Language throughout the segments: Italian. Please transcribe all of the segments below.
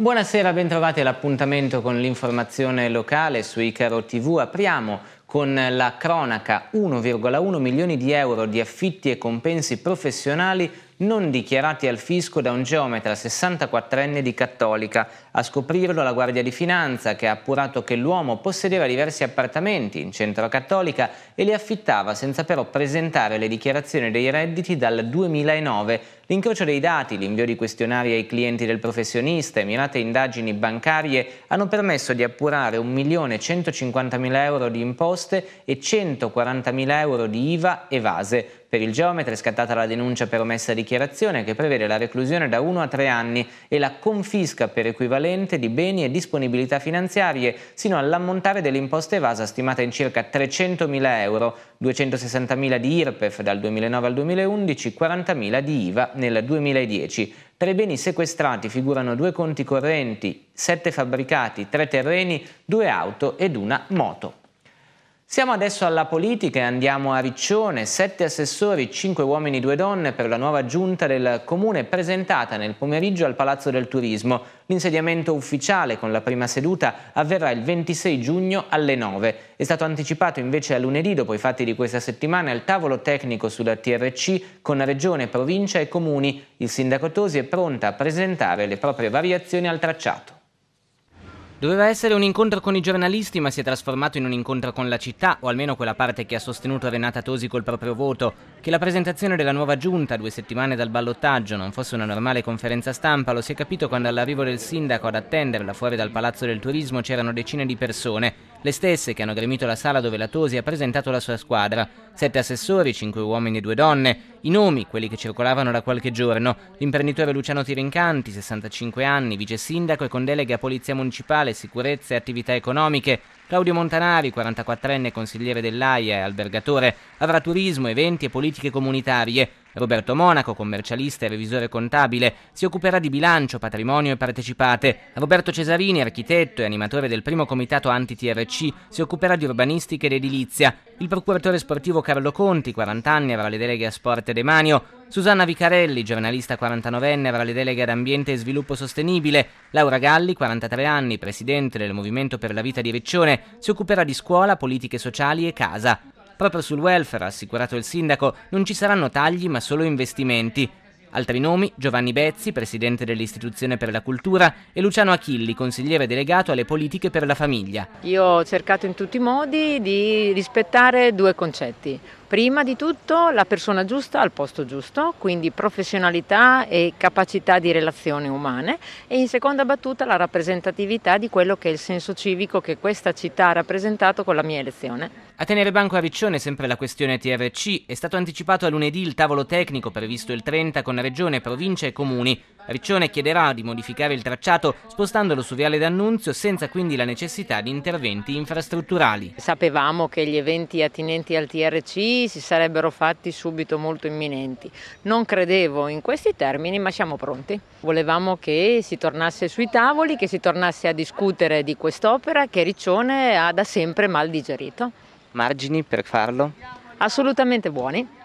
Buonasera, bentrovati all'appuntamento con l'informazione locale su Icaro TV. Apriamo con la cronaca 1,1 milioni di euro di affitti e compensi professionali non dichiarati al fisco da un geometra 64enne di Cattolica. A scoprirlo la Guardia di Finanza che ha appurato che l'uomo possedeva diversi appartamenti in centro Cattolica e li affittava senza però presentare le dichiarazioni dei redditi dal 2009 L'incrocio dei dati, l'invio di questionari ai clienti del professionista e mirate indagini bancarie hanno permesso di appurare 1.150.000 euro di imposte e 140.000 euro di IVA evase. Per il geometra è scattata la denuncia per omessa dichiarazione che prevede la reclusione da 1 a 3 anni e la confisca per equivalente di beni e disponibilità finanziarie sino all'ammontare dell'imposta evasa stimata in circa 300.000 euro, 260.000 di IRPEF dal 2009 al 2011, 40.000 di IVA nel 2010. Tra i beni sequestrati figurano due conti correnti, sette fabbricati, tre terreni, due auto ed una moto. Siamo adesso alla politica e andiamo a Riccione. Sette assessori, cinque uomini e due donne per la nuova giunta del comune presentata nel pomeriggio al Palazzo del Turismo. L'insediamento ufficiale con la prima seduta avverrà il 26 giugno alle 9. È stato anticipato invece a lunedì dopo i fatti di questa settimana il tavolo tecnico sulla TRC con Regione, Provincia e Comuni. Il sindaco Tosi è pronta a presentare le proprie variazioni al tracciato. Doveva essere un incontro con i giornalisti, ma si è trasformato in un incontro con la città, o almeno quella parte che ha sostenuto Renata Tosi col proprio voto. Che la presentazione della nuova giunta, due settimane dal ballottaggio, non fosse una normale conferenza stampa, lo si è capito quando all'arrivo del sindaco ad attenderla fuori dal Palazzo del Turismo c'erano decine di persone le stesse che hanno gremito la sala dove la Tosi ha presentato la sua squadra. Sette assessori, cinque uomini e due donne. I nomi, quelli che circolavano da qualche giorno. L'imprenditore Luciano Tirincanti, 65 anni, vice sindaco e con delega a Polizia Municipale, Sicurezza e Attività Economiche. Claudio Montanari, 44enne consigliere dell'AIA e albergatore, avrà turismo, eventi e politiche comunitarie. Roberto Monaco, commercialista e revisore contabile, si occuperà di bilancio, patrimonio e partecipate. Roberto Cesarini, architetto e animatore del primo comitato anti-TRC, si occuperà di urbanistica ed edilizia. Il procuratore sportivo Carlo Conti, 40 anni, avrà le deleghe a sport e demanio. Susanna Vicarelli, giornalista 49enne, avrà le deleghe ad ambiente e sviluppo sostenibile. Laura Galli, 43 anni, presidente del Movimento per la Vita di Riccione, si occuperà di scuola, politiche sociali e casa. Proprio sul welfare, ha assicurato il sindaco, non ci saranno tagli ma solo investimenti. Altri nomi, Giovanni Bezzi, presidente dell'Istituzione per la Cultura, e Luciano Achilli, consigliere delegato alle politiche per la famiglia. Io ho cercato in tutti i modi di rispettare due concetti. Prima di tutto la persona giusta al posto giusto, quindi professionalità e capacità di relazioni umane e in seconda battuta la rappresentatività di quello che è il senso civico che questa città ha rappresentato con la mia elezione. A tenere banco a Riccione sempre la questione TRC, è stato anticipato a lunedì il tavolo tecnico previsto il 30 con Regione, Provincia e Comuni. Riccione chiederà di modificare il tracciato spostandolo su Viale d'Annunzio senza quindi la necessità di interventi infrastrutturali. Sapevamo che gli eventi attinenti al TRC si sarebbero fatti subito molto imminenti. Non credevo in questi termini ma siamo pronti. Volevamo che si tornasse sui tavoli, che si tornasse a discutere di quest'opera che Riccione ha da sempre mal digerito. Margini per farlo? Assolutamente buoni.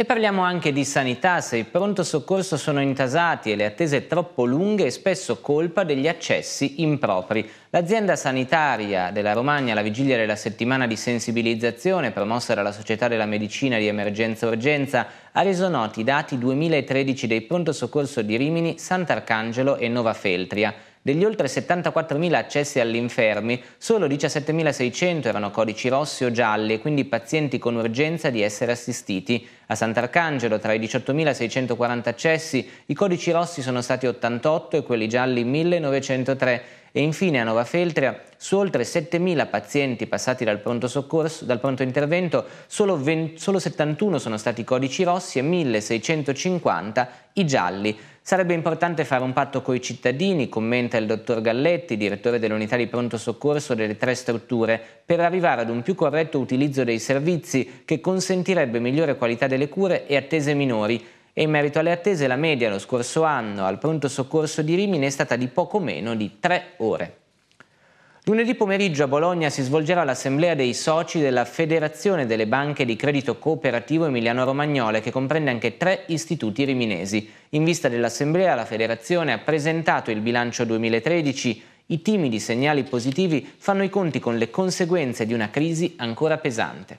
E parliamo anche di sanità, se il pronto soccorso sono intasati e le attese troppo lunghe è spesso colpa degli accessi impropri. L'azienda sanitaria della Romagna alla vigilia della settimana di sensibilizzazione promossa dalla Società della Medicina di Emergenza Urgenza ha reso noti i dati 2013 dei pronto soccorso di Rimini, Sant'Arcangelo e Nova Feltria. Degli oltre 74.000 accessi all'infermi, solo 17.600 erano codici rossi o gialli e quindi pazienti con urgenza di essere assistiti. A Sant'Arcangelo, tra i 18.640 accessi, i codici rossi sono stati 88 e quelli gialli 1.903 e infine a Nova Feltria su oltre 7.000 pazienti passati dal pronto, soccorso, dal pronto intervento solo, 20, solo 71 sono stati codici rossi e 1.650 i gialli. Sarebbe importante fare un patto coi cittadini, commenta il dottor Galletti, direttore dell'unità di pronto soccorso delle tre strutture, per arrivare ad un più corretto utilizzo dei servizi che consentirebbe migliore qualità delle cure e attese minori. E in merito alle attese, la media lo scorso anno al pronto soccorso di Rimini è stata di poco meno di tre ore. Lunedì pomeriggio a Bologna si svolgerà l'assemblea dei soci della Federazione delle Banche di Credito Cooperativo Emiliano-Romagnole che comprende anche tre istituti riminesi. In vista dell'assemblea la federazione ha presentato il bilancio 2013. I timidi segnali positivi fanno i conti con le conseguenze di una crisi ancora pesante.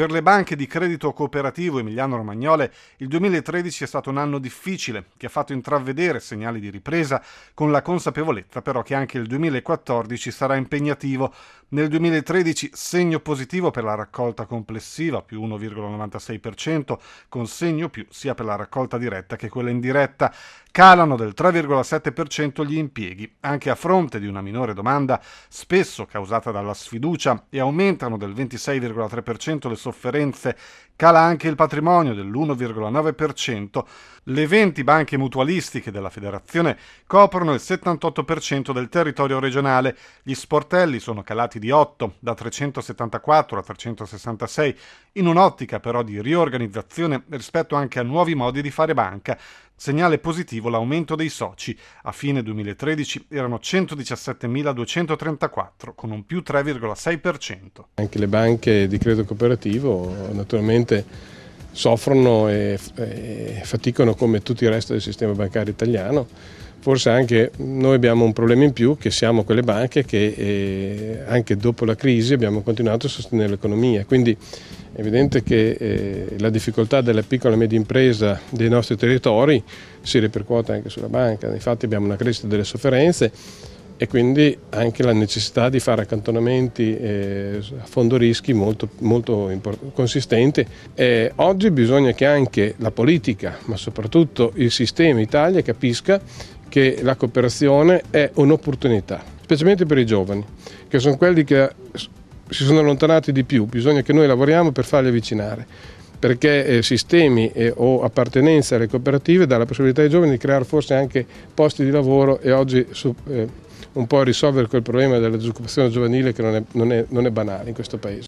Per le banche di credito cooperativo emiliano-romagnole il 2013 è stato un anno difficile che ha fatto intravedere segnali di ripresa con la consapevolezza però che anche il 2014 sarà impegnativo. Nel 2013 segno positivo per la raccolta complessiva più 1,96% con segno più sia per la raccolta diretta che quella indiretta calano del 3,7% gli impieghi, anche a fronte di una minore domanda spesso causata dalla sfiducia e aumentano del 26,3% le sofferenze, cala anche il patrimonio dell'1,9%. Le 20 banche mutualistiche della federazione coprono il 78% del territorio regionale, gli sportelli sono calati di 8 da 374 a 366 in un'ottica però di riorganizzazione rispetto anche a nuovi modi di fare banca. Segnale positivo l'aumento dei soci. A fine 2013 erano 117.234, con un più 3,6%. Anche le banche di credito cooperativo naturalmente soffrono e, e faticano come tutto il resto del sistema bancario italiano forse anche noi abbiamo un problema in più che siamo quelle banche che eh, anche dopo la crisi abbiamo continuato a sostenere l'economia. Quindi è evidente che eh, la difficoltà della piccola e media impresa dei nostri territori si ripercuote anche sulla banca. Infatti abbiamo una crescita delle sofferenze e quindi anche la necessità di fare accantonamenti eh, a fondo rischi molto, molto consistenti. Eh, oggi bisogna che anche la politica, ma soprattutto il sistema Italia, capisca che la cooperazione è un'opportunità, specialmente per i giovani, che sono quelli che si sono allontanati di più, bisogna che noi lavoriamo per farli avvicinare, perché eh, sistemi eh, o appartenenza alle cooperative dà la possibilità ai giovani di creare forse anche posti di lavoro e oggi eh, un po' risolvere quel problema della disoccupazione giovanile che non è, non è, non è banale in questo paese.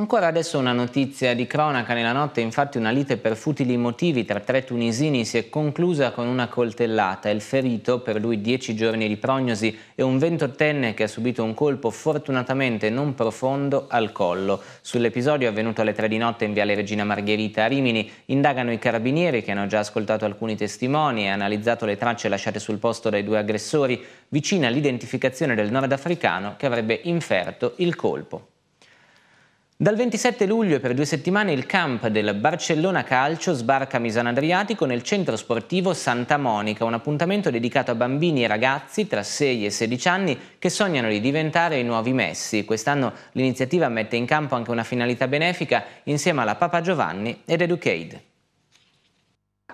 Ancora adesso una notizia di cronaca. Nella notte, infatti, una lite per futili motivi tra tre tunisini si è conclusa con una coltellata. Il ferito, per lui 10 giorni di prognosi, è un ventottenne che ha subito un colpo fortunatamente non profondo al collo. Sull'episodio avvenuto alle 3 di notte in Viale Regina Margherita a Rimini indagano i carabinieri che hanno già ascoltato alcuni testimoni e analizzato le tracce lasciate sul posto dai due aggressori, vicina all'identificazione del nordafricano che avrebbe inferto il colpo. Dal 27 luglio e per due settimane il camp del Barcellona Calcio sbarca a Misano Adriatico nel centro sportivo Santa Monica, un appuntamento dedicato a bambini e ragazzi tra 6 e 16 anni che sognano di diventare i nuovi Messi. Quest'anno l'iniziativa mette in campo anche una finalità benefica insieme alla Papa Giovanni ed Educade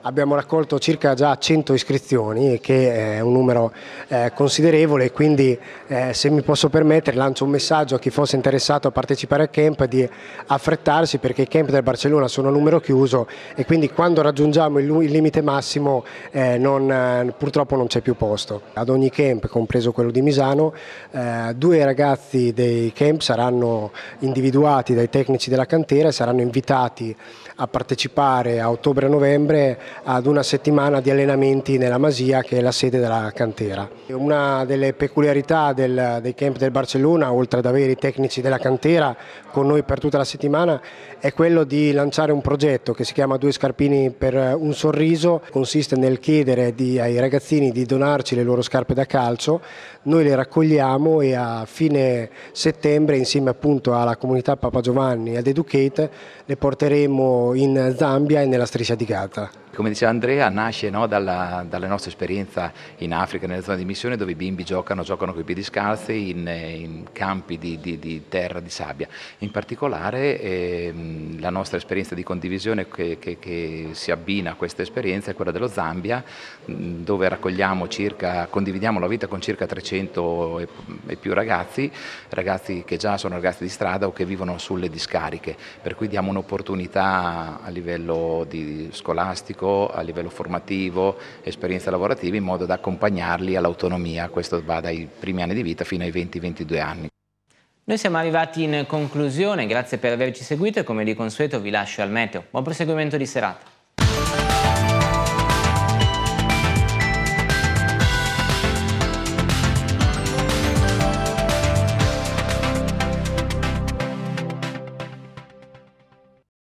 abbiamo raccolto circa già 100 iscrizioni che è un numero eh, considerevole quindi eh, se mi posso permettere lancio un messaggio a chi fosse interessato a partecipare al camp di affrettarsi perché i camp del Barcellona sono a numero chiuso e quindi quando raggiungiamo il, il limite massimo eh, non, purtroppo non c'è più posto. Ad ogni camp, compreso quello di Misano, eh, due ragazzi dei camp saranno individuati dai tecnici della cantera e saranno invitati a partecipare a ottobre-novembre ad una settimana di allenamenti nella Masia che è la sede della cantera. Una delle peculiarità del, dei camp del Barcellona, oltre ad avere i tecnici della cantera con noi per tutta la settimana, è quello di lanciare un progetto che si chiama Due scarpini per un sorriso, consiste nel chiedere di, ai ragazzini di donarci le loro scarpe da calcio, noi le raccogliamo e a fine settembre insieme appunto alla comunità Papa Giovanni e ad Educate le porteremo in Zambia e nella striscia di Gaza. Come diceva Andrea, nasce no, dalla, dalla, nostra esperienza in Africa, nelle zone di missione dove i bimbi giocano, giocano con i piedi scalzi in, in campi di, di, di, terra, di sabbia. In particolare eh, la nostra esperienza di condivisione che, che, che, si abbina a questa esperienza è quella dello Zambia, dove raccogliamo circa, condividiamo la vita con circa 300 e, e più ragazzi, ragazzi che già sono ragazzi di strada o che vivono sulle discariche, per cui diamo un'opportunità a livello scolastico tecnico, a livello formativo, esperienza lavorativa, in modo da accompagnarli all'autonomia. Questo va dai primi anni di vita fino ai 20-22 anni. Noi siamo arrivati in conclusione, grazie per averci seguito e come di consueto vi lascio al meteo. Buon proseguimento di serata.